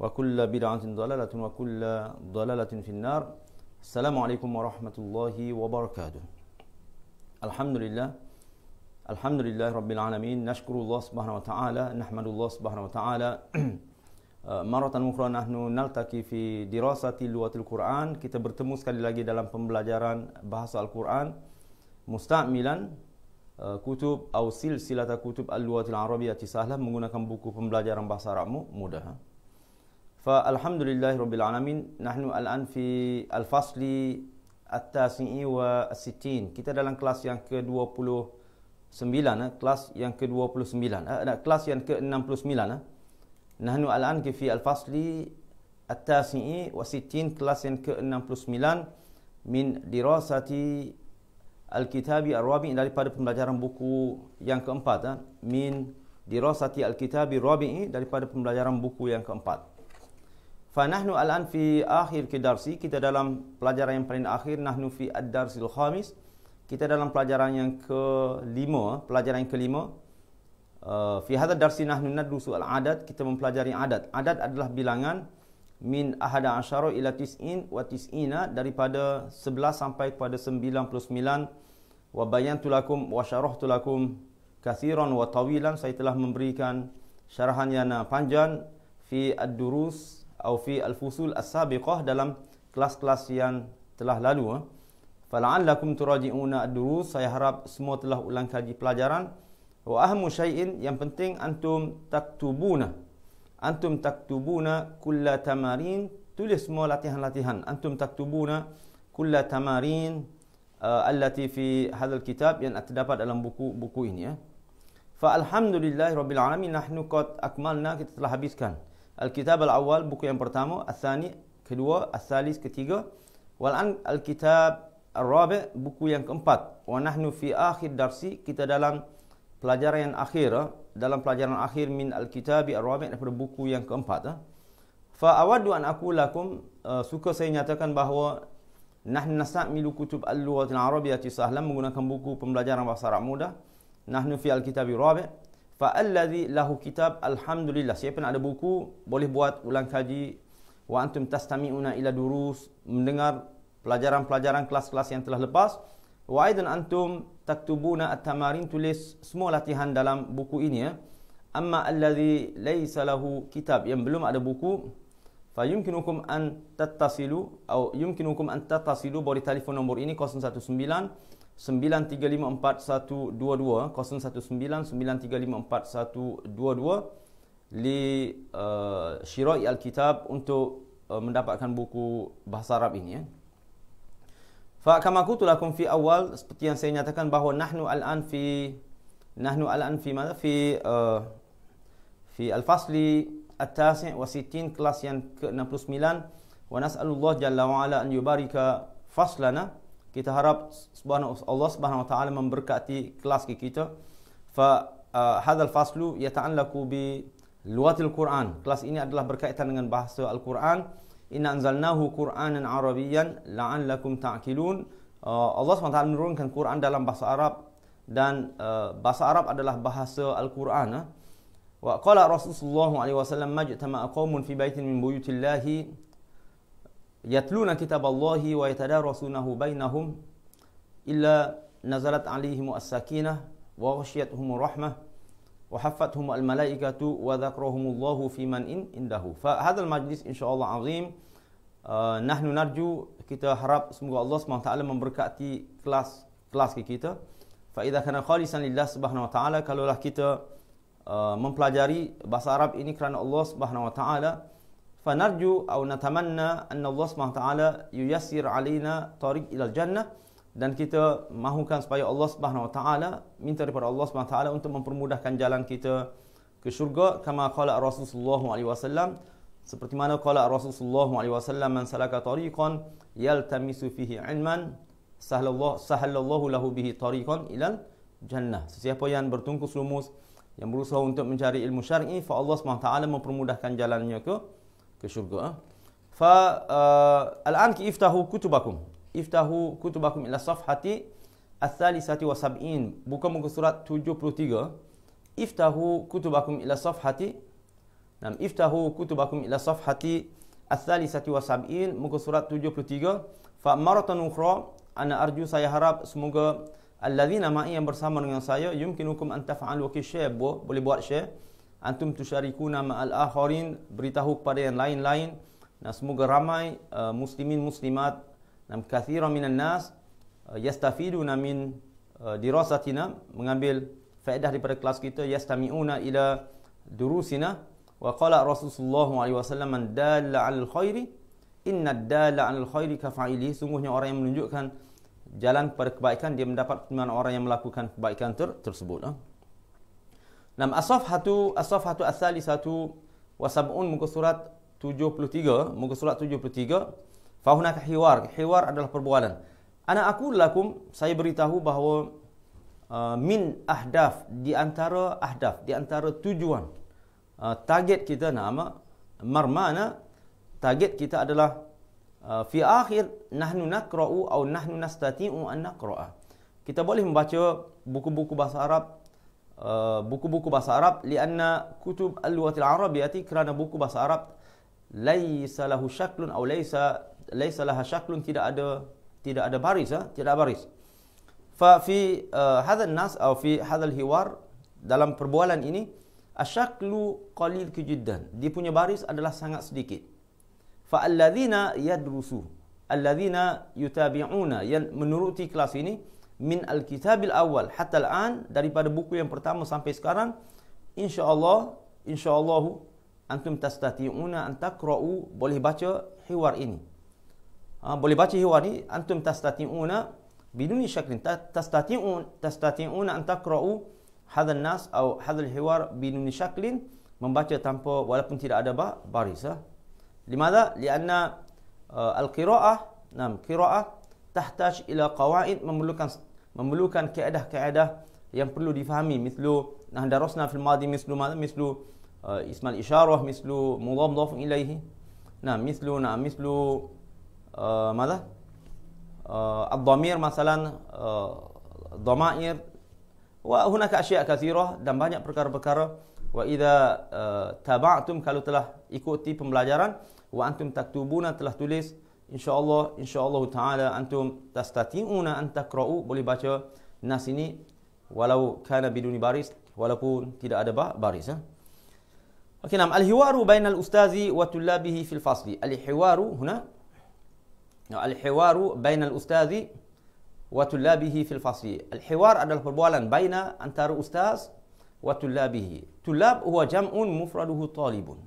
wa kullu bid'atin dalalatin wa kullu dalalatin finnar. Assalamualaikum warahmatullahi wabarakatuh. Alhamdulillah. Alhamdulillah rabbil alamin. Nashkurullah subhanahu wa ta'ala, nahmadullah subhanahu wa ta'ala. Uh, maratan ukhra nahnu naltaki fi dirasati luwatil Quran. Kita bertemu sekali lagi dalam pembelajaran bahasa Al-Quran musta'milan uh, kutub atau silsilah kutub al-luwatil arabiyyah sahlah menggunakan buku pembelajaran bahasa Arab mudah. Ha? فالحمد لله رب العالمين نحن الآن في wa التاسع والستين kita dalam kelas yang ke-29 eh? kelas yang ke-29 eh? kelas yang ke-69 eh? نحن الآن في wa التاسع والستين kelas yang ke-69 من دراسة الكتاب الرابع daripada pembelajaran buku yang keempat eh? من دراسة الكتاب الرابع daripada pembelajaran buku yang keempat Fa nahnu al-an fi akhir kidarsi. Kita dalam pelajaran yang paling akhir. Nahnu fi ad-darsil khamis. Kita dalam pelajaran yang kelima. Pelajaran yang kelima. Fi hadha darsi nahnu nadrusu al-adad. Kita mempelajari adat. Adat adalah bilangan. Min ahada asyara ila tis'in wa tis'ina. Daripada 11 sampai kepada 99. Wa bayan tulakum wa syarahtu tulakum kathiran wa tawilan. Saya telah memberikan syarahan yang panjang. Fi ad-durus atau fi al-fusul as-sabiqah dalam kelas-kelas yang telah lalu. Eh. Fala'allakum turaji'una ad-durus. Saya harap semua telah ulang kaji pelajaran. Wa ahmu syai'in yang penting antum taktubuna. Antum taktubuna kulla tamarin. Tulis semua latihan-latihan. Antum taktubuna kulla tamarin. Uh, allati fi hadzal kitab yang terdapat dalam buku buku ini ya. Fa alhamdulillah alamin nahnu qad akmalna kita telah habiskan. Al-Kitab al-Awwal buku yang pertama, al-Thani kedua, al-Thalis ketiga, wal al-Kitab al-Rabi buku yang keempat. Wa nahnu fi akhir darsi kita dalam pelajaran yang akhir eh. dalam pelajaran akhir min al-Kitab al-Rabi daripada buku yang keempat. Eh. Fa awaddu an aqulakum eh, suka saya nyatakan bahawa nahnu nasta'milu kutub al-lughah al-arabiyyah sahlan menggunakan buku pembelajaran bahasa Arab mudah. Nahnu fi al-Kitab al-Rabi Fa'allazi lahu kitab alhamdulillah. Siapa nak ada buku, boleh buat ulang kaji. Wa antum tastami'una ila durus. Mendengar pelajaran-pelajaran kelas-kelas yang telah lepas. Wa aidan antum taktubuna at-tamarin tulis semua latihan dalam buku ini ya. Amma allazi laysa lahu kitab yang belum ada buku fa yumkinukum an tattasilu atau yumkinukum an tattasilu bari telefon nombor ini 019 0199354122 li uh, syirai al untuk uh, mendapatkan buku bahasa Arab ini ya. Fa kama qultu fi awal seperti yang saya nyatakan bahawa nahnu al-an fi nahnu al-an fi mana fi uh, fi al-fasli at-tasi' wa sittin kelas yang ke-69 wa nas'alullah jalla wa ala an yubarika faslana kita harap Allah Subhanahu wa taala memberkati kelas kita fa uh, hadzal faslu yata'allaqu bi lughati alquran kelas ini adalah berkaitan dengan bahasa alquran inna anzalnahu qur'anan arabiyyan la'allakum ta'qilun uh, Allah Subhanahu wa taala menurunkan quran dalam bahasa arab dan uh, bahasa arab adalah bahasa alquran eh. wa qala rasulullah alaihi wasallam majtama'a qaumun fi baitin min buyutillahi yatluna kitab Allahi wa yatadarasunahu bainahum illa nazalat alihimu as-sakinah wa ghasyiatuhumu rahmah wa haffatuhumu al-malaikatu wa dhakrahumu Allahu fi man in indahu fahadhal majlis insyaAllah azim uh, nahnu narju kita harap semoga Allah SWT memberkati kelas kelas kita فإذا كان خالصا لله سبحانه وتعالى kalaulah kita uh, mempelajari bahasa Arab ini kerana Allah SWT فنرجو أو نتمنى أن الله سبحانه وتعالى ييسر علينا طريق إلى jannah dan kita mahukan supaya Allah Subhanahu Wa Taala minta daripada Allah Subhanahu Wa Taala untuk mempermudahkan jalan kita ke syurga kama qala Rasulullah alaihi wasallam seperti mana qala Rasulullah alaihi wasallam man salaka tariqan yaltamisu fihi ilman sahallallahu sahallallahu lahu bihi tariqan ila jannah sesiapa yang bertungkus lumus yang berusaha untuk mencari ilmu syar'i fa Allah Subhanahu Wa Taala mempermudahkan jalannya ke كشرقه فالآن آه، كي افتحوا كتبكم افتحوا كتبكم إلى صفحة الثالثة وسبعين بكم كثرة توجو بروتيغا افتحوا كتبكم إلى صفحة نعم افتحوا كتبكم إلى صفحة الثالثة وسبعين مكثرة توجو بروتيغا فمرة أخرى أنا أرجو هرب سموغا الذين معي بسامر من سايو يمكنكم أن تفعلوا كشيء بو بولي بوات شيء antum tusyarikuna ma'al akharin beritahu kepada yang lain-lain dan semoga ramai uh, muslimin muslimat dan kathira minan nas uh, yastafiduna min uh, dirasatina mengambil faedah daripada kelas kita yastami'una ila durusina wa qala rasulullah alaihi wasallam man dalla al khairi inna dalla al khairi ka fa'ili sungguhnya orang yang menunjukkan jalan kepada kebaikan dia mendapat pertimbangan orang yang melakukan kebaikan ter tersebut ha? Nam as-safhatu as-safhatu as-salisatu wa sab'un muka surat 73 muka surat 73 fahunaka hiwar hiwar adalah perbualan ana aku lakum saya beritahu bahawa uh, min ahdaf di antara ahdaf di antara tujuan uh, target kita nama marmana target kita adalah uh, fi akhir nahnu nakra'u atau nahnu nastati'u an nakra'a kita boleh membaca buku-buku bahasa Arab Uh, buku-buku bahasa Arab lianna kutub al-lughah al-arabiyyah kerana buku bahasa Arab laisa lahu syaklun atau laisa laisa laha syaklun tidak ada tidak ada baris ha? tidak ada baris fa fi uh, hadha an-nas atau fi hadha al-hiwar dalam perbualan ini asyaklu qalil kujuddan dia punya baris adalah sangat sedikit fa alladhina yadrusu alladhina yutabi'una yang menuruti kelas ini min al-kitabil awal hatta al-an daripada buku yang pertama sampai sekarang insyaallah insyaallah antum tastati'una an taqra'u boleh baca hiwar ini ha, boleh baca hiwar ini antum tastati'una bidun syaklin tastati'un tastati'una an taqra'u hadha an-nas atau hadha al-hiwar bidun syaklin membaca tanpa walaupun tidak ada baris ha? limada li anna uh, al-qira'ah nam qira'ah tahtaj ila qawaid memerlukan memerlukan kaedah-kaedah yang perlu difahami mislu nah darasna fil madi mislu ma mislu uh, ismal isyarah mislu mudhaf mudhaf ilaihi nah mislu nah mislu uh, madha uh, ad-dhamir masalan uh, dhamair wa hunaka asya' kathirah dan banyak perkara-perkara wa idza uh, taba'tum kalau telah ikuti pembelajaran wa antum taktubuna telah tulis insyaallah insyaallah taala antum tastati'una an takra'u boleh baca nas ini walau kana biduni baris walaupun tidak ada baris eh? Okey nam al-hiwaru bainal ustazi wa tullabihi fil fasli al-hiwaru huna al-hiwaru bainal ustazi wa tullabihi fil fasli al-hiwar adalah perbualan baina antara ustaz wa tullabihi tullab huwa jam'un mufraduhu talibun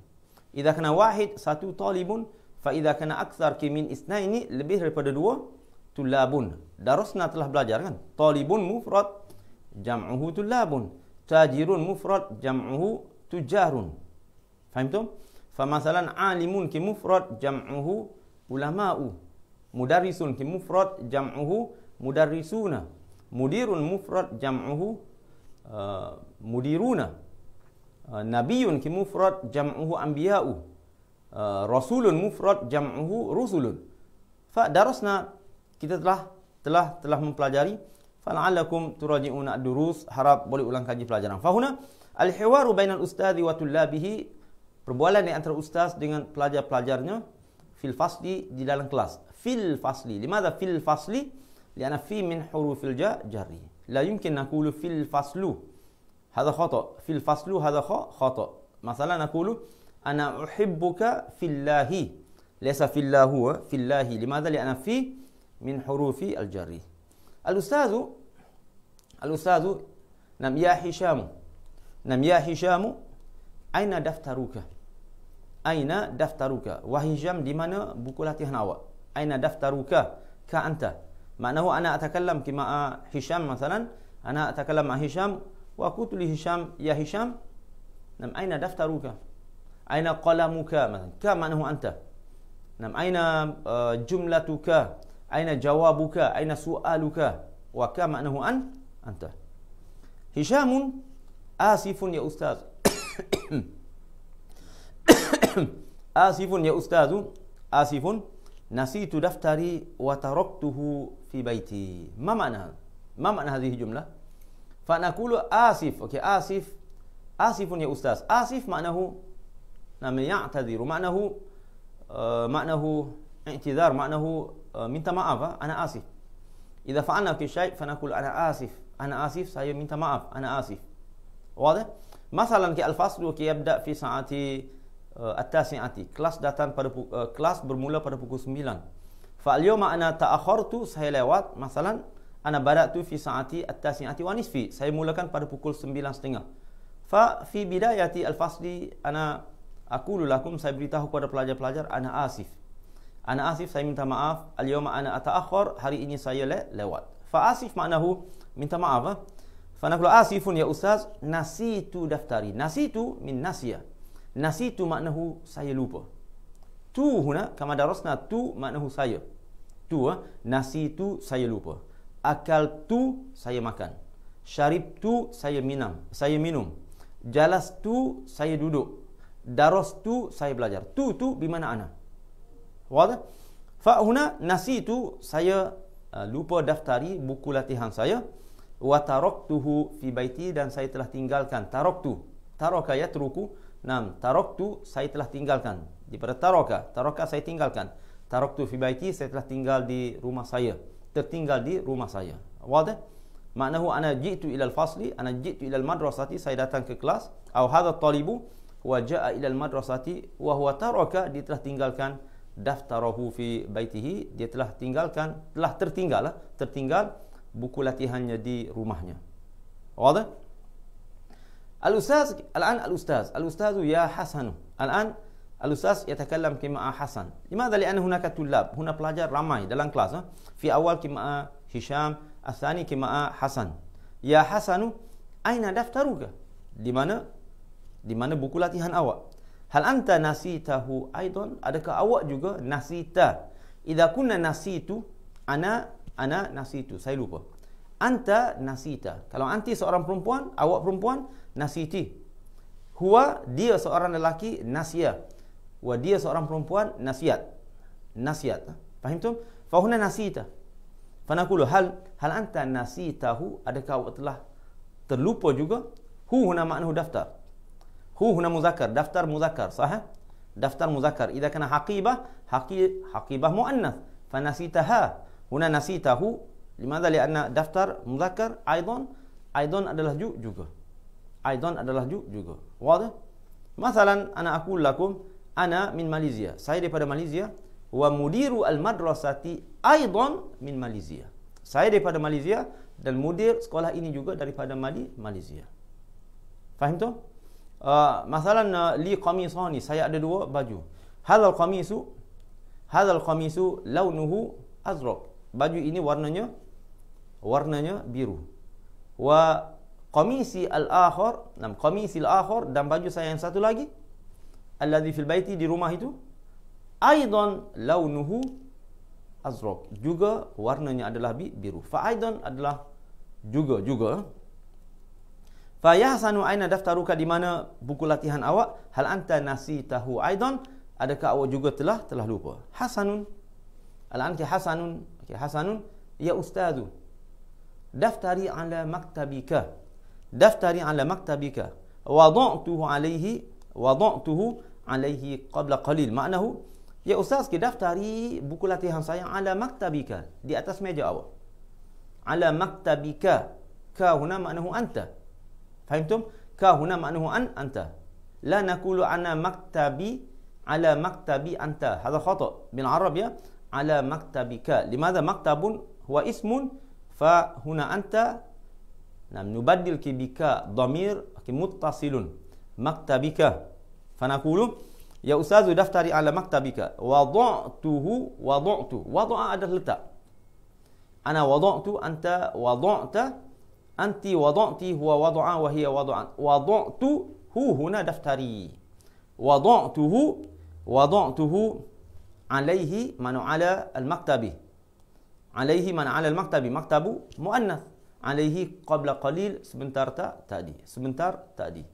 idza kana wahid satu talibun Fa idza kana akthar ki min isnaini lebih daripada dua tulabun. Darusna telah belajar kan? Talibun mufrad jam'uhu tulabun. Tajirun mufrad jam'uhu tujarun. Faham tu? Fa masalan alimun ki mufrad jam'uhu ulama'u. Mudarrisun ki mufrad jam'uhu mudarrisuna. Mudirun mufrad jam'uhu uh, mudiruna. Uh, nabiyun ki mufrad jam'uhu anbiya'u. Uh, rasulun mufrad jam'uhu rusulun. Fa darasna kita telah telah telah mempelajari fa'alakum turaji'una durus harap boleh ulang kaji pelajaran. Fahuna al-hiwaru bainal ustadhi wa tullabihi perbualan di antara ustaz dengan pelajar-pelajarnya fil fasli di dalam kelas. Fil fasli. Limadha fil fasli? Karena fi min hurufil ja jarri. La yumkin naqulu fil faslu. Hadha khata. Fil faslu hadha khata. Masalan naqulu أنا أحبك في الله ليس في الله هو في الله لماذا لأن في من حروف الجر الأستاذ الأستاذ نم يا هشام نم يا هشام أين دفترك أين دفترك وهشام لمن mana buku أين دفترك كأنت معناه أنا أتكلم كما هشام مثلا أنا أتكلم مع هشام وقلت لهشام يا هشام نم أين دفترك أين قلمك مثلا ك معناه أنت نعم أين آه، جملتك أين جوابك أين سؤالك وك معناه أن أنت هشام آسف يا أستاذ آسف يا أستاذ آسف نسيت دفتري وتركته في بيتي ما معنى ما معنى هذه الجملة فنقول آسف أوكي آسف آسف يا أستاذ آسف معناه nama ya'tadhiru maknahu uh, maknahu i'tidhar maknahu uh, minta maaf ah ana asif idza fa'alna fi syai' fa naqul ana asif ana asif saya minta maaf ana asif wadah masalan ki al-fasl ki yabda fi sa'ati uh, at-tasi'ati kelas datang pada uh, kelas bermula pada pukul 9 fa al-yawma ana ta'akhartu saya lewat masalan ana bada'tu fi sa'ati at-tasi'ati wa nisfi saya mulakan pada pukul 9.30 fa fi bidayati al-fasli ana Aku lakum saya beritahu kepada pelajar-pelajar ana asif. Ana asif saya minta maaf. Al-yawma ana ataakhir. Hari ini saya le lewat. Fa asif maknahu minta maaf. Ha? Fa nakulu asifun ya ustaz, nasitu daftari. Nasitu min nasiya. Nasitu maknahu saya lupa. Tu huna kama darosna tu maknahu saya. Tu ha? nasitu saya lupa. Akal tu saya makan. Syarib tu saya minum. Saya minum. Jalas tu saya duduk daros tu saya belajar. Tu tu di mana ana. Wada. Fa huna nasi tu saya uh, lupa daftari buku latihan saya. Wataroktuhu fi baiti dan saya telah tinggalkan. Taroktu. Taroka ya teruku. Nam. Taroktu saya telah tinggalkan. Di pada taroka. Taroka saya tinggalkan. Taroktu fi baiti saya telah tinggal di rumah saya. Tertinggal di rumah saya. Wada. Maknahu ana jitu ilal fasli, ana jitu ilal madrasati, saya datang ke kelas. Au hadha talibu, waja'a ilal madrasati wa huwa taraka dia telah tinggalkan daftarahu fi baitihi dia telah tinggalkan telah tertinggal lah, tertinggal buku latihannya di rumahnya wadah al ustaz al'an al ustaz al ustaz ya hasan al'an al ustaz yatakallam kima hasan limadha li'anna hunaka tullab huna pelajar ramai dalam kelas ha? fi awal kima hisham athani kima hasan ya hasanu aina daftaruka di mana di mana buku latihan awak. Hal anta nasitahu aidon? Adakah awak juga nasita? Idza kunna nasitu, ana ana nasitu. Saya lupa. Anta nasita. Kalau anti seorang perempuan, awak perempuan nasiti. Huwa dia seorang lelaki nasia. Wa dia seorang perempuan nasiat. Nasiat. Faham tu? Fahuna nasita. Fanakulu hal hal anta nasitahu? Adakah awak telah terlupa juga? Hu huna makna daftar. هو هنا مذكر دفتر مذكر صح دفتر مذكر إذا كان حقيبة حقي... حقيبة مؤنث فنسيتها هنا نسيته لماذا لأن دفتر مذكر أيضا أيضا adalah جو juga أيضا adalah جو juga واضح مثلا أنا أقول لكم أنا من ماليزيا saya daripada ماليزيا ومدير المدرسة أيضا من ماليزيا saya daripada ماليزيا dan مدير sekolah ini juga daripada Mali, ماليزيا فهمتوا؟ Ah, masalan ah, li qamisani saya ada dua baju hadzal qamisu hadzal qamisu launuhu azraq baju ini warnanya warnanya biru wa qamisi al-akhir nam qamisi al-akhir dan baju saya yang satu lagi alladhi fil baiti di rumah itu aidan launuhu azraq juga warnanya adalah biru fa aydon adalah juga juga Fa Hasanu? aina daftaruka di mana buku latihan awak? Hal anta nasi nasitahu aidan? Adakah awak juga telah telah lupa? Hasanun. Al-anki hasanun. Okay, hasanun. Ya ustazu. Daftari ala maktabika. Daftari ala maktabika. Wadu'tuhu alaihi. Wadu'tuhu alaihi qabla qalil. Maknahu. Ya ustaz ke daftari buku latihan saya ala maktabika. Di atas meja awak. Ala maktabika. Ka huna maknahu anta. فهمتم كا هنا معناه أن أنت لا نقول أنا مكتبي على مكتبي أنت هذا خطأ بالعربية على مكتبك لماذا مكتب هو اسم فهنا أنت نعم، نبدل بك ضمير متصل مكتبك فنقول يا أستاذ دفتري على مكتبك وضعته وضعت وضع أداة أنا وضعت أنت وضعت أنت وضعت هو وضع وهي وضعا وضعت هو هنا دفتري وضعته وضعته عليه من على المكتب عليه من على المكتب مكتب مؤنث عليه قبل قليل سبنتر تأدي سبنتر تأدي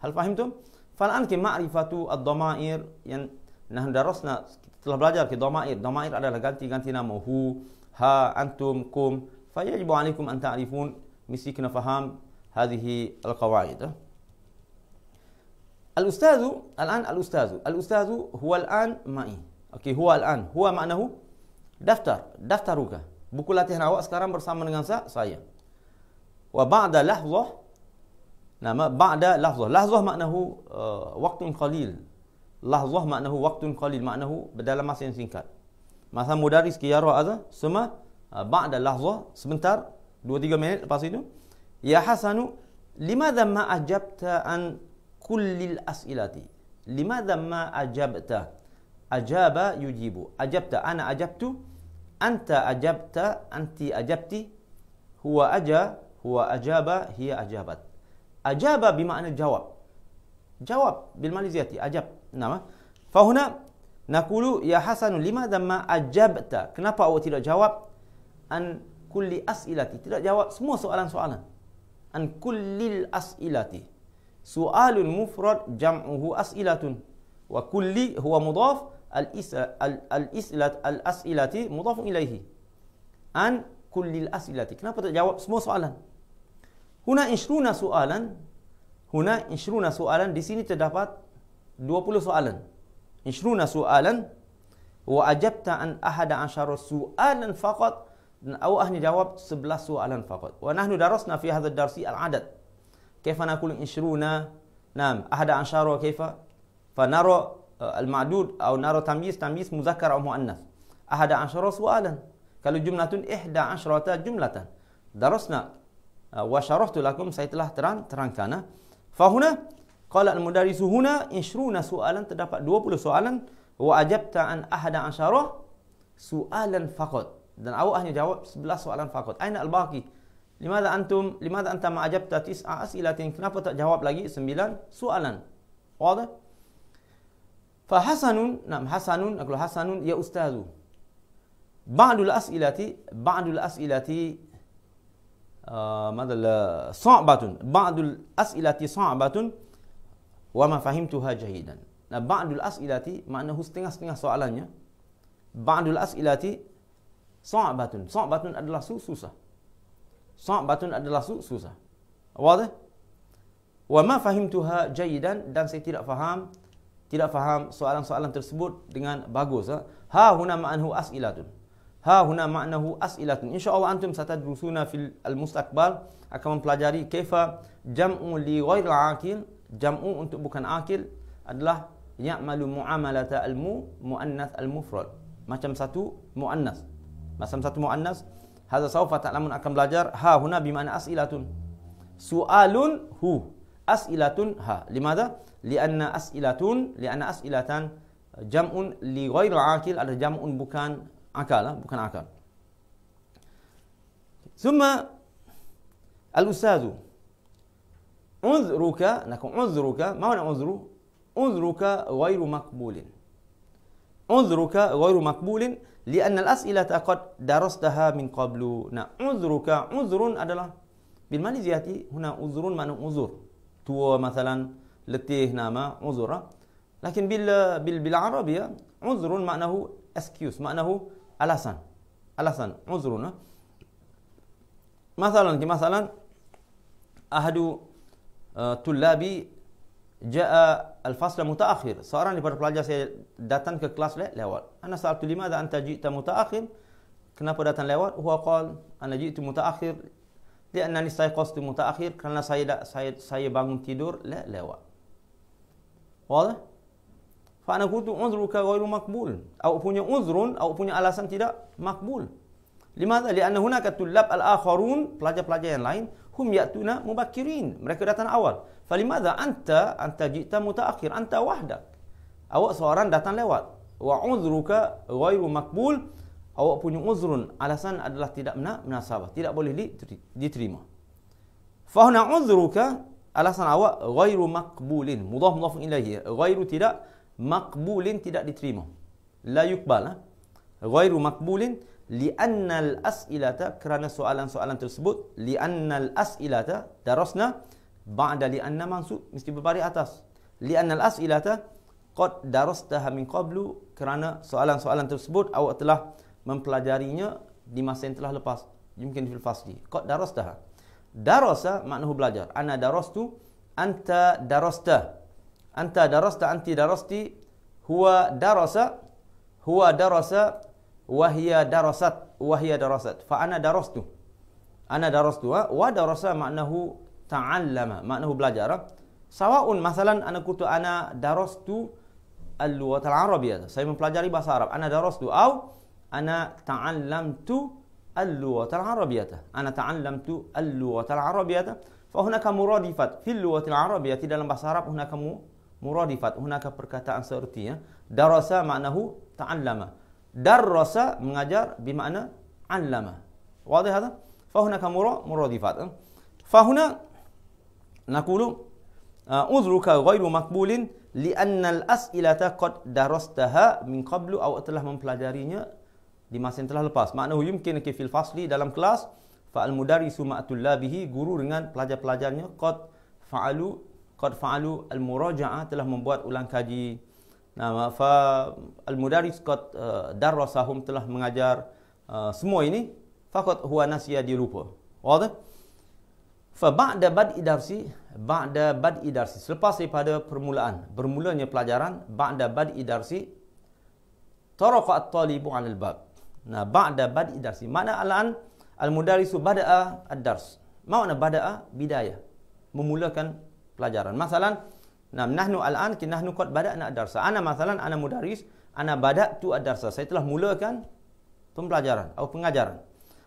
هل فهمتم؟ فالآن كمعرفة الضمائر يعني نحن درسنا telah belajar ke ضمائر على adalah ganti-ganti nama hu, ha, antum, kum. Fayajibu alaikum تعرفون مسكنا فهم هذه القواعد الأستاذ الآن الأستاذ الأستاذ هو الآن معي أوكي هو الآن هو معناه دفتر دفترك بكل هنا sekarang bersama dengan saya وبعد لحظة نعم بعد لحظة لحظة معناه وقت قليل لحظة معناه وقت قليل معناه بدل ما سينسينكات مثلا مدرس كي يرى هذا ثم بعد لحظة sebentar دو دي جمال بسيط يا حسن لماذا ما أجبت عن كل الأسئلة لماذا ما أجبت أجاب يجيب أجبت أنا أجبت أنت أجبت أنت أجبت هو أجا هو أجاب هي أجابت أجاب بمعنى الجواب جواب بالماليزية أجاب نعم فهنا نقول يا حسن لماذا ما أجبت كنا أو الجواب أن kulli as'ilati. Tidak jawab semua soalan-soalan. An kullil as'ilati. Su'alun mufrad jam'uhu as'ilatun. Wa kulli huwa mudhaf al-islat al-as'ilati mudhafun ilaihi. An kullil as'ilati. Kenapa tak jawab semua soalan? Huna insyruna soalan. Huna insyruna soalan. Di sini terdapat 20 soalan. Insyruna soalan. Wa ajabta an ahada asyara soalan faqat Awak hanya jawab 11 soalan faqat. Wa nahnu darasna fi hadha ad-darsi al-adad. Kaifa naqulu 20? Naam, ahada ansharu kaifa? Fa nara uh, al-ma'dud aw nara tamyiz tamyiz muzakkar aw mu'annath. Ahada ansharu soalan. Kalau jumlatun ihda ansharata jumlatan. Darasna uh, wa syarahtu lakum saya telah terang terangkan. Eh. Fa huna qala al-mudarrisu huna 20 soalan terdapat 20 soalan wa ajabta an ahada ansharu soalan faqat dan awak hanya jawab 11 soalan fakot. Aina al-baqi? Limada antum, limada anta ma ajabta tis'a as'ilatin? Kenapa tak jawab lagi 9 soalan? Wadah? Fa hasanun, nam hasanun, aku hasanun ya ustazu. Ba'du al-as'ilati, ba'du al-as'ilati ماذا لا صعبة بعض الأسئلة صعبة وما فهمتها جيدا بعض الأسئلة ما setengah setengah soalannya. سؤالا بعض الأسئلة Sa'batun. Sa'batun adalah su susah. Sa'batun adalah su susah. Apa tu? Wa ma fahimtuha jayidan dan saya tidak faham tidak faham soalan-soalan tersebut dengan bagus. Ha? ha huna ma'anhu as'ilatun. Ha huna ma'anahu as'ilatun. InsyaAllah antum satadrusuna fil al-mustakbal akan mempelajari kaifa jam'u li ghairil akil. Jam'u untuk bukan akil adalah ya'malu mu'amalata al-mu mu'annath al-mufrad. Macam satu mu'annath. Masam satu muannas هذا sawfa ta'lamun akan belajar ha huna bimana as'ilatun su'alun hu as'ilatun ha Limada? lianna as'ilatun lianna as'ilatan jam'un li ghairu akil ada jam'un bukan akal bukan akal thumma al ustazu Unzruka Nakum unzruka ما unzru Unzruka ghairu makbulin عذرك غير مقبول لأن الأسئلة قد درستها من قبل عذرك نعم. عذر adalah بالماليزياتي هنا عذر ما عذر تو مثلا لتيه nama عذر لكن بال بال بالعربية عذر معناه اسكيوس معناه alasan alasan عذر مثلا كمثلا أحد آه، طلابي jaa al-fasl mutaakhir. Seorang daripada pelajar saya datang ke kelas le lewat. Ana lima limadha anta ji'ta mutaakhir? Kenapa datang lewat? Huwa qal ana ji'tu mutaakhir li'annani sayqastu mutaakhir karena saya da, saya saya bangun tidur le lewat. Wala? Fa ana qultu uzruka ghairu maqbul. Au punya uzrun au punya alasan tidak makbul. Limadha? Li'anna hunaka tullab al-akharun, pelajar-pelajar yang lain, hum yatuna mubakirin mereka datang awal falimadha anta anta jita mutaakhir anta wahdak awak seorang datang lewat wa udhruka ghairu maqbul awak punya uzrun alasan adalah tidak munasabah tidak boleh diterima fa huna udhruka alasan awak ghairu maqbulin mudah mudhaf ilaihi ghairu tidak maqbulin tidak diterima la yuqbal ha? ghairu maqbulin Liannal asilata Kerana soalan-soalan tersebut liannal asilata Darasna بَعْدَ لِأَنَّ مَنْسُوب Mesti berbaris atas liannal asilata قَدْ دَرَسْتَهَ مِنْ قَبْلُ Kerana soalan-soalan tersebut Awak telah mempelajarinya Di masa yang telah lepas Mungkin di filfasli قَدْ دَرَسْتَهَ Darasa maknanya belajar Ana darastu Anta darasta Anta darasta Anti darasti Hua darasa Hua darasa wahya darasat wahya darasat fa ana darastu ana darastu ha? wa darasa maknahu ta'allama maknahu belajar ha? sawaun masalan ana kutu ana darastu al-lughat al-arabiyyah saya mempelajari bahasa arab ana darastu au ana ta'allamtu al-lughat al-arabiyyah ana ta'allamtu al-lughat al-arabiyyah fa hunaka muradifat fi al-lughat al-arabiyyah dalam bahasa arab hunaka mu muradifat hunaka perkataan seerti ya darasa maknahu ta'allama Darasa mengajar bermakna allama. Wadih hada? Fahuna ka mura muradifat. Fahuna nakulu uh, uzruka ghairu makbulin lianna al-as'ilata qad darastaha min qablu atau telah mempelajarinya di masa yang telah lepas. Makna hu yumkin ki fil fasli dalam kelas fa'al mudarrisu ma'tulla bihi guru dengan pelajar-pelajarnya qad fa'alu qad fa'alu al-muraja'ah telah membuat ulang kaji. Nah, fa al-mudaris qad eh, darasahum telah mengajar uh, semua ini faqad huwa nasiya dia lupa. Wadh. Fa ba'da bad'i darsi, ba'da bad'i darsi. Selepas daripada permulaan, bermulanya pelajaran, ba'da bad'i darsi taraqa at-talibu 'ala al-bab. Nah, ba'da bad'i darsi. Mana al-an al-mudarisu bada'a ad-dars. Mana bada'a bidayah. Memulakan pelajaran. Masalan, Nah, nahnu al-an kinahnu kot badak nak darsa Ana masalan ana mudaris, ana bada'tu ad-darsa. Saya telah mulakan pembelajaran atau pengajaran.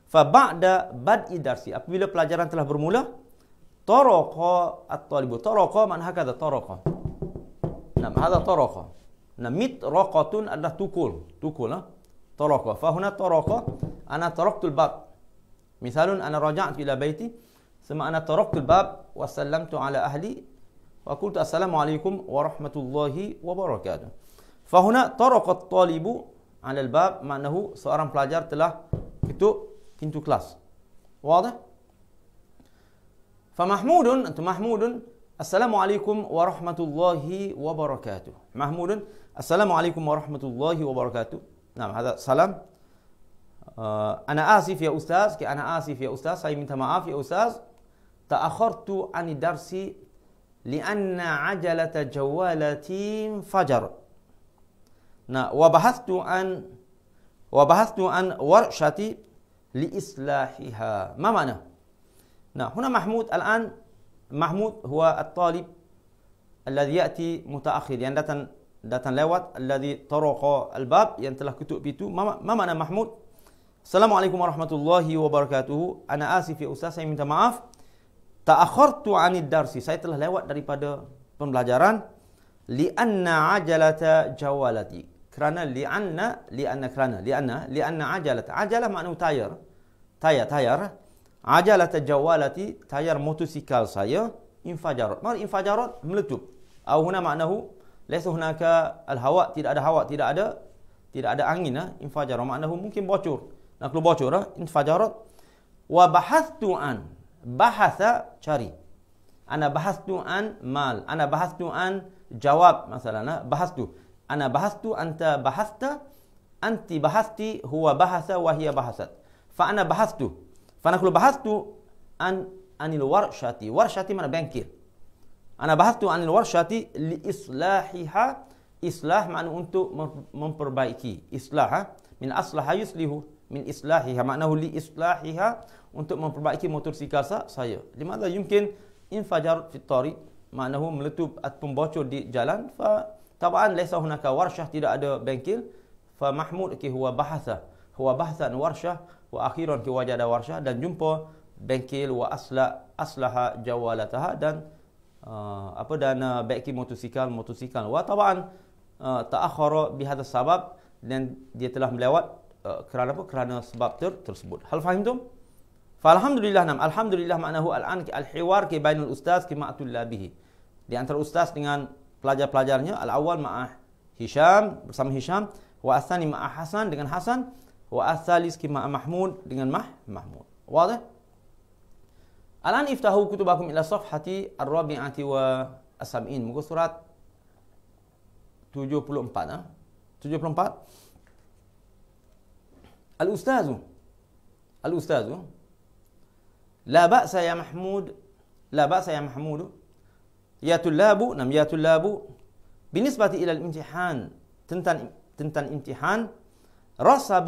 Fa ba'da bad'i darsi, apabila pelajaran telah bermula, taraqa at-talibu. Taraqa man hakadha taraqa. Nah, hadha taraqa. Nah, mit raqatun adalah tukul. Tukul, ha? Taraqa. Fa huna taraqa, ana taraqtul bab. Misalun, ana raja'at ila bayti, sama ana taraqtul bab, wa sallamtu ala ahli, وقلت السلام عليكم ورحمة الله وبركاته فهنا طرق الطالب على الباب معناه seorang pelajar telah ketuk pintu kelas واضح فمحمود أنت محمود السلام عليكم ورحمة الله وبركاته محمود السلام عليكم ورحمة الله وبركاته نعم هذا سلام أنا آسف يا أستاذ أنا آسف يا أستاذ saya من تمعاف يا أستاذ تأخرت عن درسي لأن عجلة جوالتي انفجر وبحثت عن وبحثت عن ورشتي لإصلاحها ما معنى؟ هنا محمود الآن محمود هو الطالب الذي يأتي متأخر يعني datang datang lewat الذي طرق الباب yang telah ketuk ما, معنى محمود؟ السلام عليكم ورحمة الله وبركاته أنا آسف يا أستاذ saya معاف ta'akhartu 'anid darsi saya telah lewat daripada pembelajaran li'anna 'ajalata jawalati kerana li'anna li'anna kerana li'anna li'anna 'ajalata ajalah makna tayar tayar tayar ajalata jawalati tayar motosikal saya infajarot mar infajarot meletup au huna maknahu laysa hunaka al hawa tidak ada hawa tidak ada tidak ada angin ha? infajarot infajarat maknahu mungkin bocor nak lu bocor ha? infajarot. infajarat wa bahathtu an بحث شري أنا بحثت عن مال أنا بحثت عن جواب مثلا بحثت أنا بحثت أنت بحثت أنت بحثت هو بحث وهي بحثت فأنا بحثت فنقول بحثت عن عن الورشة ورشة من بنكير أنا بحثت عن الورشة لإصلاحها إصلاح معنى أنت memperbaiki إصلاح من أصلح يصلح min islahiha maknahu li islahiha untuk memperbaiki motor sikal saya limadha yumkin infajar fi tariq maknahu meletup at pembocor di jalan fa tab'an laysa hunaka warshah tidak ada bengkel fa mahmud ki huwa bahatha huwa bahthan warshah wa akhiran ki wajada warshah dan jumpa bengkel wa asla aslaha jawalataha dan uh, apa dan uh, baiki motosikal motosikal wa tab'an uh, ta'akhara bi hadha sabab dan dia telah melewat Uh, kerana apa? Kerana sebab ter tersebut. Hal faham tu? Fa alhamdulillah nam alhamdulillah maknahu al'an al-hiwar ke bainul ustaz ke ma'tullah bihi. Di antara ustaz dengan pelajar-pelajarnya al-awwal ma'ah Hisham bersama Hisham wa asani ma'ah Hasan dengan Hasan wa asalis ke ma'ah Mahmud dengan Mah Mahmud. Wadah? Alan iftahu kutubakum ila safhati ar-rabi'ati wa as-sab'in. Muka surat 74. Ha? 74. الأستاذ الأستاذ لا بأس يا محمود لا بأس يا محمود يا طلاب نعم يا طلاب بالنسبة إلى الامتحان تنتن تنتن امتحان رسب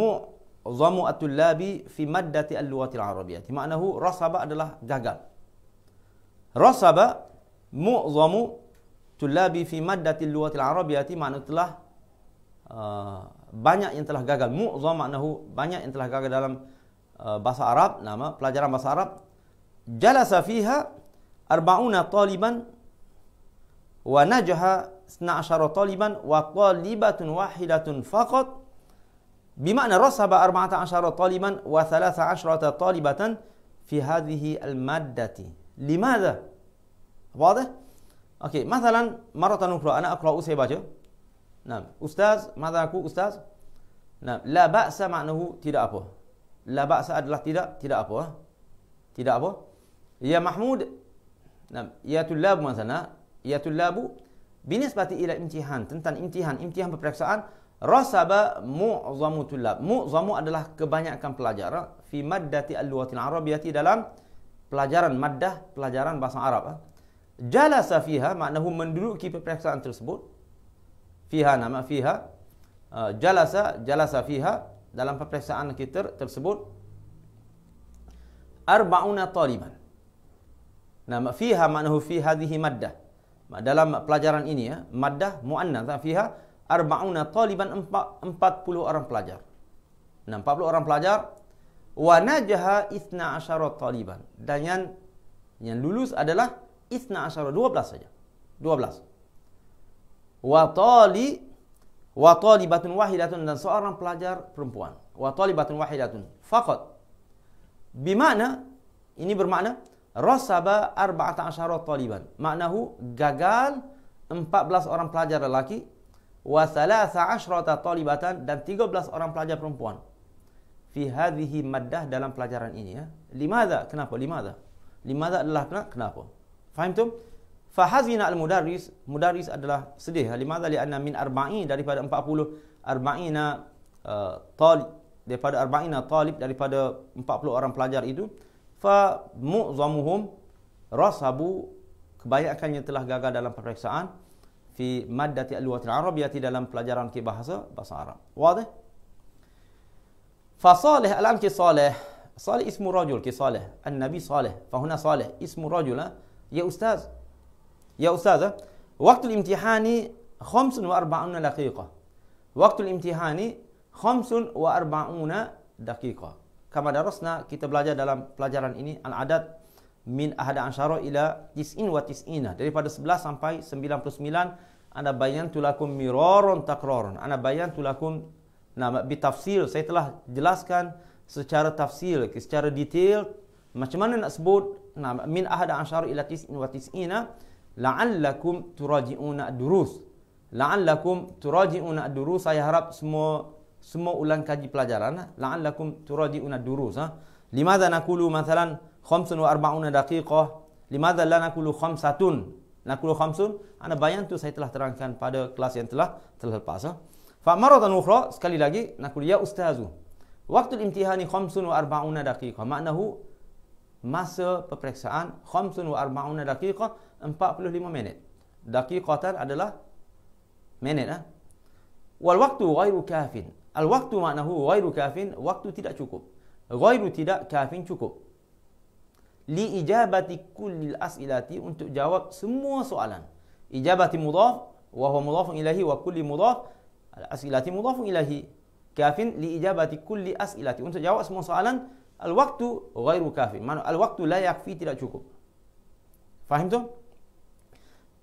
معظم الطلاب في مادة اللغة العربية معناه رسب adalah gagal رسب معظم طلاب في مادة اللغة العربية معناه telah uh, banyak yang telah gagal mu'zam maknahu banyak yang telah gagal dalam uh, bahasa Arab nama pelajaran bahasa Arab jalasa fiha 40 taliban wa najaha 12 taliban wa talibatun wahidatun faqat bimakna rasaba 14 taliban wa 13 talibatan fi hadhihi al-maddati limadha واضح اوكي مثلا مره اخرى انا اقرا اسي باجو Nah, ustaz, mata aku ustaz. Nah, la ba'sa maknahu tidak apa. La ba'sa adalah tidak, tidak apa. Tidak apa. Ya Mahmud. Nah, ya tulab mana? Ya tulabu binisbati ila imtihan tentang imtihan, imtihan peperiksaan rasaba mu'zamu tulab. Mu'zamu adalah kebanyakan pelajar fi maddati al-lughatil arabiyyati dalam pelajaran maddah pelajaran bahasa Arab. Jalasa fiha maknahu menduduki peperiksaan tersebut fiha nama fiha uh, jalasa jalasa fiha dalam peperiksaan kita tersebut arbauna taliban nama fiha mana fi hadhihi maddah dalam pelajaran ini ya maddah muannatha fiha arbauna taliban 40 orang pelajar 40 orang pelajar wa najaha 12 taliban dan yang yang lulus adalah 12 12 saja 12 watali watali batun wahidatun dan seorang pelajar perempuan watali batun wahidatun fakot bimana ini bermakna rosaba arba'at asharot taliban maknahu gagal empat belas orang pelajar lelaki wa thalatha asharot talibatan dan 13 orang pelajar perempuan fi hadhi maddah dalam pelajaran ini ya dah. kenapa lima dah? Lima dah adalah kenapa faham tu Fahazina al mudaris Mudaris adalah sedih. Limadha li anna min 40 daripada 40 arba'ina uh, talib daripada arba'ina talib daripada 40 orang pelajar itu fa mu'zamuhum rasabu kebanyakannya telah gagal dalam peperiksaan fi maddati al-lughah al-arabiyyah dalam pelajaran ke bahasa bahasa Arab. Wadih? Fa salih alam ke salih. Salih ismu rajul ke salih. An-nabi salih. Fa huna salih ismu rajul. Ha? Ya ustaz, Ya Ustazah, eh? waktu imtihani 45 dakika. Waktu imtihani 45 dakika. Kama darasna, kita belajar dalam pelajaran ini, al-adad min ahada ansyara ila tis'in wa tisina. Daripada 11 sampai 99, anda bayan tulakum miroron takroron. Anda bayan tulakum nama bitafsir. Saya telah jelaskan secara tafsir, secara detail. Macam mana nak sebut nama min ahada ansyara ila tis'in wa tisina la'allakum turaji'una ad-durus la'allakum turaji'una ad-durus saya harap semua semua ulang kaji pelajaran ha? la'allakum turaji'una ad-durus ha limadha naqulu mathalan 45 daqiqah limadha la naqulu khamsatun naqulu khamsun ana bayan tu saya telah terangkan pada kelas yang telah telah lepas ha fa maratan ukhra sekali lagi naqulu ya ustazu waqtul imtihani 45 daqiqah maknahu masa peperiksaan 45 daqiqah 45 minit. Daqiqatan adalah minit. Ha? Wal waktu ghairu kafin. Al waktu maknahu ghairu kafin, waktu tidak cukup. Ghairu tidak, kafin cukup. Li ijabati kullil as'ilati untuk jawab semua soalan. Ijabati mudaf, wa huwa ilahi wa kulli mudaf. Al as'ilati mudaf ilahi. Kafin li ijabati kulli as'ilati. Untuk jawab semua soalan, al waktu ghairu kafin. Maksudnya, al waktu la yakfi tidak cukup. Faham tu?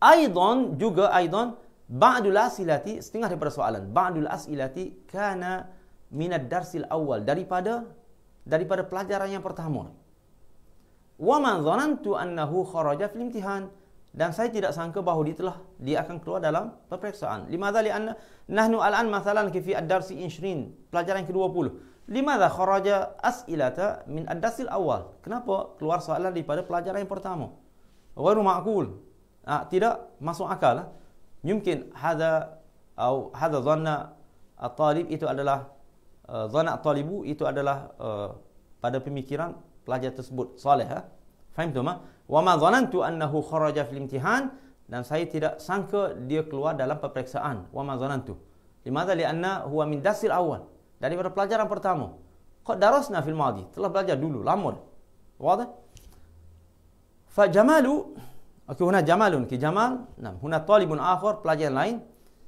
Aidon juga Aidon ba'dul asilati setengah daripada soalan ba'dul asilati kana minad darsil awal daripada daripada pelajaran yang pertama wa man dhanantu annahu kharaja fil imtihan dan saya tidak sangka bahawa dia telah dia akan keluar dalam peperiksaan lima dhali anna nahnu al'an masalan kifi ad-darsi inshrin pelajaran ke-20 lima dha kharaja as'ilata min ad-darsil awal kenapa keluar soalan daripada pelajaran yang pertama Wahai rumah ha, tidak masuk akal lah. mungkin hadza atau hadza dhanna at-talib itu adalah uh, dhanna talibu itu adalah uh, pada pemikiran pelajar tersebut soleh ha? faham tu ma wa ma dhanantu annahu kharaja fil imtihan dan saya tidak sangka dia keluar dalam peperiksaan wa ma dhanantu limadha li anna huwa min dasil awal dari pada pelajaran pertama qad darasna fil madi telah belajar dulu lama wadah fa jamalu Okay, huna jamalun ki jamal. Nam, huna talibun akhar, pelajar lain.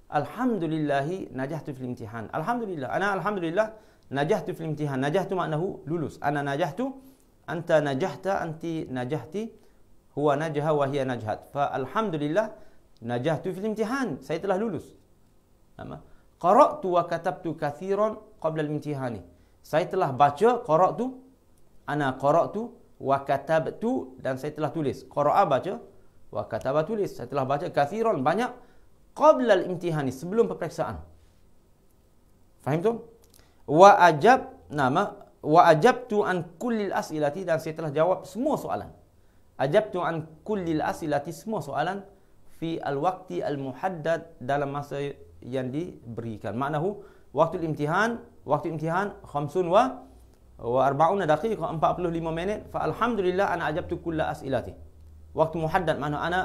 Alhamdulillah najahtu fil imtihan. Alhamdulillah. Ana alhamdulillah najahtu fil imtihan. Najahtu maknahu lulus. Ana najahtu. Anta najahta, anti najahti. Huwa najaha wa hiya najhat. Fa alhamdulillah najahtu fil imtihan. Saya telah lulus. Nama. Qara'tu wa katabtu kathiran qabla al imtihani. Saya telah baca qara'tu. Ana qara'tu wa katabtu dan saya telah tulis. Qara'a baca wa kataba tulis saya telah baca kathiran banyak qabla al-imtihani sebelum peperiksaan faham tu wa ajab nama wa ajabtu an kulli al-as'ilati dan saya telah jawab semua soalan ajabtu an kulli al-as'ilati semua soalan fi al-waqti al-muhaddad dalam masa yang diberikan maknahu waktu imtihan waktu imtihan 50 wa wa 40 daqiqah 45 minit fa alhamdulillah ana ajabtu kulli as'ilati waktu muhaddad mana ana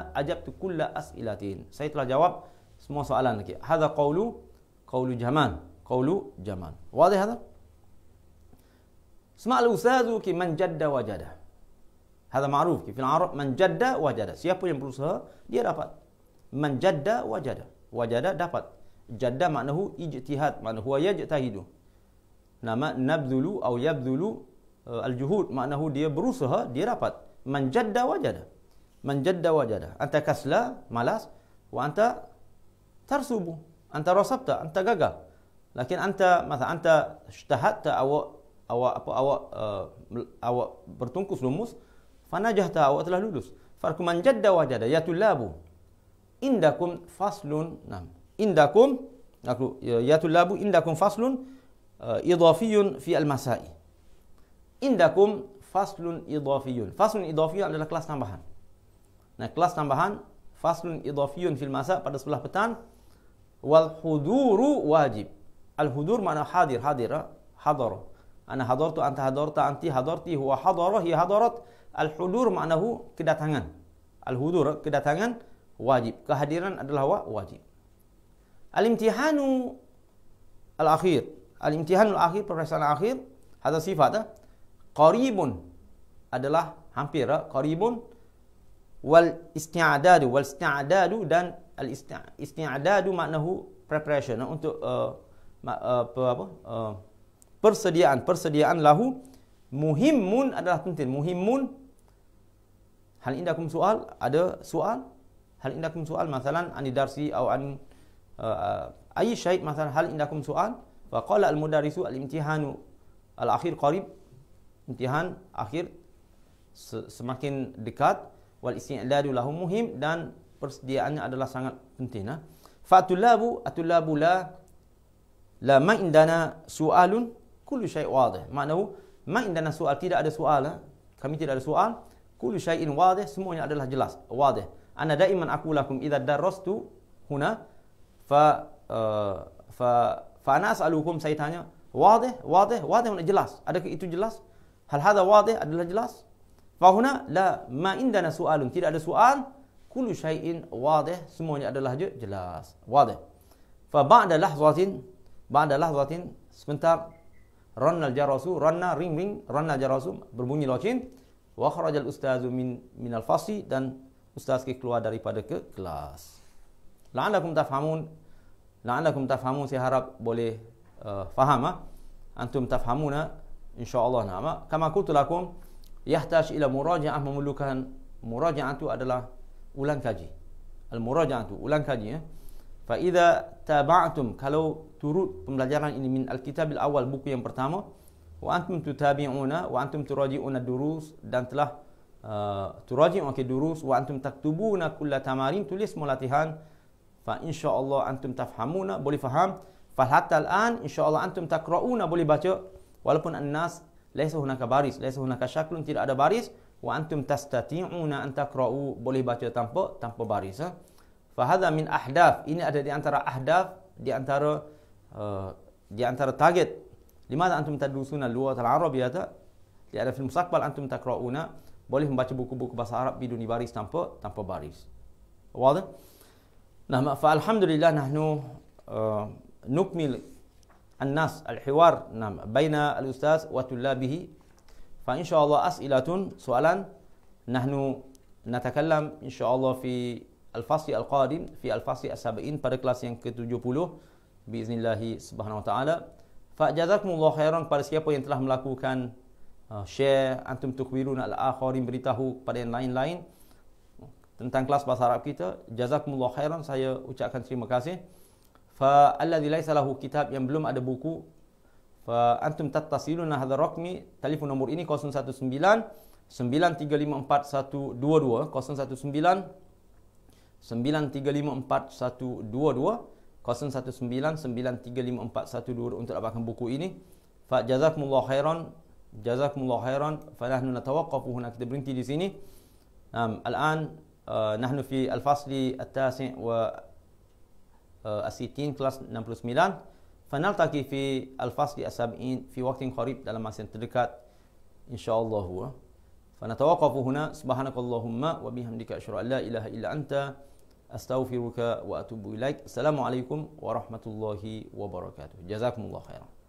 tu kulla as'ilatin. Saya telah jawab semua soalan lagi. Hadza qawlu qawlu zaman. Qawlu zaman. Wadi hadza? Sama'al usazu ki man jadda wajada. Hadza ma'ruf ki fil Arab man jadda wajada. Siapa yang berusaha dia dapat. Man jadda wajada. Wajada dapat. Jadda maknahu ijtihad, maknahu yajtahidu. Nama nabzulu atau yabzulu eh, al-juhud maknahu dia berusaha dia dapat. Man jadda wajada. من جد وجد أنت كسلى ملاس وأنت ترسب أنت رسبت أنت جاجا لكن أنت مثلا أنت اجتهدت أو أو أو أو أو برتونكوس لوموس فنجحت أو أتلاه لولوس فاركم من جد وجد يا طلاب عندكم فصل نعم عندكم يا طلاب عندكم فصل آه، إضافي في المسائي عندكم فصل إضافي فصل إضافي adalah kelas tambahan Nah, kelas tambahan faslun idafiyun fil masa pada sebelah petang wal huduru wajib. Al hudur makna hadir, hadira, hadar. Ana hadartu anta hadarta anti hadarti huwa hadara hiya hadarat. Al hudur hu, kedatangan. Al hudur kedatangan wajib. Kehadiran adalah wa, wajib. Al imtihanu al akhir. Al imtihanul akhir, peperiksaan akhir, hadza sifat eh? qaribun adalah hampir eh? qaribun wal isti'dadu wal isti'dadu dan al isti'dadu maknahu preparation nah, untuk uh, apa uh, apa uh, persediaan persediaan lahu muhimmun adalah penting muhimmun hal indakum soal ada soal hal indakum soal masalan ani darsi atau an uh, uh ayi syai masalan hal indakum soal wa qala al mudarrisu al imtihanu al akhir qarib imtihan akhir semakin dekat wal isti'ladu lahum muhim dan persediaannya adalah sangat penting ha. Fatulabu atulabu la la ma indana su'alun kullu syai' wadih. Maknanya ma indana su'al tidak ada soal ha. Kami tidak ada soal. Kullu syai'in wadih semuanya adalah jelas wadih. Ana daiman aku lakum idza darastu huna fa uh, fa fa ana as'alukum saya tanya wadih wadih wadih mana jelas adakah itu jelas hal hadha wadih adalah jelas Fahuna la ma indana su'alun. Tidak ada soal. Kullu syai'in wadih. Semuanya adalah je, jelas. Wadih. Fa ba'da lahzatin. Ba'da lahzatin. Sebentar. Ranna al-jarasu. Ranna ring ring. Ranna al-jarasu. Berbunyi locin. Wa kharajal ustazu min, min al-fasi. Dan ustaz ke keluar daripada ke kelas. La'alakum tafhamun. La'alakum tafhamun. Saya harap boleh uh, faham. Ha? Antum tafhamuna. InsyaAllah nama. Ah. Kama kutulakum. Kama kutulakum yahtaj ila muraja'ah memerlukan muraja'ah itu adalah ulang kaji. Al-muraja'ah itu ulang kaji ya. Fa idza kalau turut pembelajaran ini min al-kitab al-awwal buku yang pertama wa antum tutabi'una wa antum turaji'una durus dan telah uh, turaji'un ke durus wa antum taktubuna kulla tamarin tulis semua latihan insya Allah antum tafhamuna boleh faham fa hatta al-an Allah antum takra'una boleh baca walaupun an Laisa hunaka baris, laisa hunaka syaklun, tidak ada baris. Wa antum tastati'una an takra'u, boleh baca tanpa tanpa baris. Ha? Fahadha min ahdaf, ini ada di antara ahdaf, di antara uh, di antara target. Limada antum tadrusuna luwat al-Arab ya tak? Di ada film sakbal antum takra'una, boleh membaca buku-buku bahasa Arab di dunia baris tanpa tanpa baris. Wadah? Nah, fa alhamdulillah nahnu uh, nukmil annas al-hiwar nam baina al-ustaz wa tullabihi fa insyaallah as'ilatun soalan nahnu natakallam insyaallah fi al-fasl al-qadim fi al-fasl as-sab'in pada kelas yang ke-70 biiznillah subhanahu wa ta'ala fa jazakumullah khairan pada siapa yang telah melakukan uh, share antum tukhbiruna al-akharin beritahu pada yang lain-lain tentang kelas bahasa Arab kita jazakumullah khairan saya ucapkan terima kasih fa alladhi laysa lahu kitab yang belum ada buku fa antum tattasiluna hadha rakmi telefon nombor ini 019 9354122 019 9354122 019-9354-122 untuk dapatkan buku ini. Fa jazakumullah khairan. Jazakumullah khairan. Fa nahnu natawaqafu huna kita berhenti di sini. Um, al-an uh, nahnu fi al-fasli at-tasi' wa 60 uh, kelas 69 fanaltaqi fi alfasl asab'in fi waqtin qarib dalam masa yang terdekat insyaallah wa fanatawaqqafu huna subhanakallahumma wa bihamdika asyhadu an ilaha illa anta astaghfiruka wa atubu ilaik assalamu alaikum warahmatullahi wabarakatuh Jazakumullah khairan